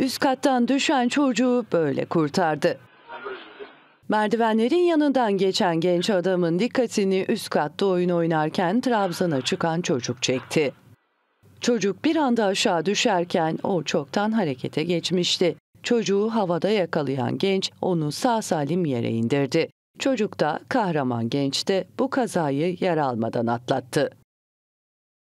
Üst kattan düşen çocuğu böyle kurtardı. Merdivenlerin yanından geçen genç adamın dikkatini üst katta oyun oynarken trabzana çıkan çocuk çekti. Çocuk bir anda aşağı düşerken o çoktan harekete geçmişti. Çocuğu havada yakalayan genç onu sağ salim yere indirdi. Çocuk da kahraman genç de bu kazayı yer almadan atlattı.